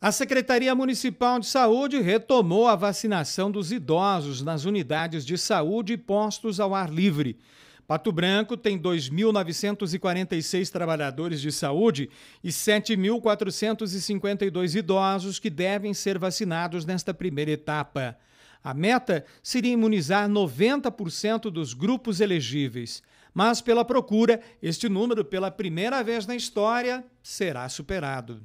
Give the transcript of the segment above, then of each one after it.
A Secretaria Municipal de Saúde retomou a vacinação dos idosos nas unidades de saúde e postos ao ar livre. Pato Branco tem 2.946 trabalhadores de saúde e 7.452 idosos que devem ser vacinados nesta primeira etapa. A meta seria imunizar 90% dos grupos elegíveis, mas pela procura, este número, pela primeira vez na história, será superado.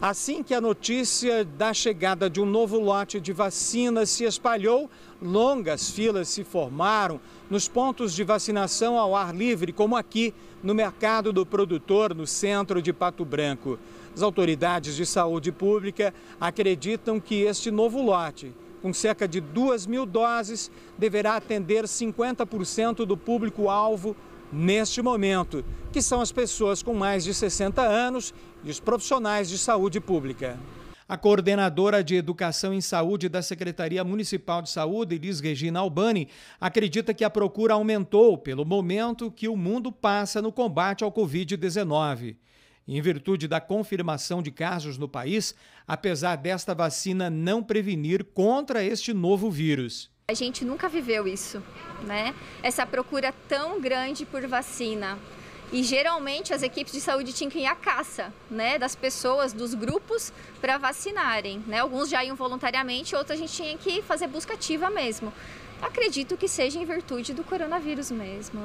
Assim que a notícia da chegada de um novo lote de vacinas se espalhou, longas filas se formaram nos pontos de vacinação ao ar livre, como aqui no Mercado do Produtor, no centro de Pato Branco. As autoridades de saúde pública acreditam que este novo lote, com cerca de 2 mil doses, deverá atender 50% do público-alvo neste momento, que são as pessoas com mais de 60 anos e os profissionais de saúde pública. A coordenadora de Educação em Saúde da Secretaria Municipal de Saúde, Elis Regina Albani, acredita que a procura aumentou pelo momento que o mundo passa no combate ao Covid-19. Em virtude da confirmação de casos no país, apesar desta vacina não prevenir contra este novo vírus. A gente nunca viveu isso, né? Essa procura tão grande por vacina. E geralmente as equipes de saúde tinham que ir à caça, né, das pessoas, dos grupos para vacinarem, né? Alguns já iam voluntariamente, outros a gente tinha que fazer busca ativa mesmo. Acredito que seja em virtude do coronavírus mesmo.